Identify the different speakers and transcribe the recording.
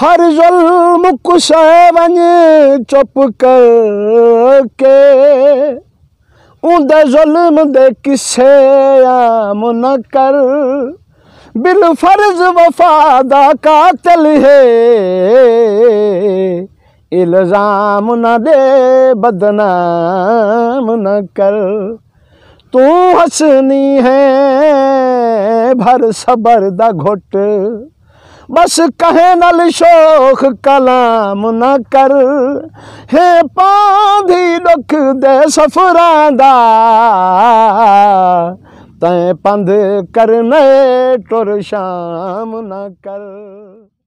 Speaker 1: हर जुल्मुख से वन चुप करके के उद जुल्म दे किसे आम न कर बिल फर्ज वफादा कातल है इल्ज़ाम न दे बदनाम न कर तू हंसनी है भर सबर दा घुट बस कहे नल शोख कलाम न कर हे पांधी दुख दे सफरां तें
Speaker 2: तैं कर नए टुर शाम
Speaker 3: न कर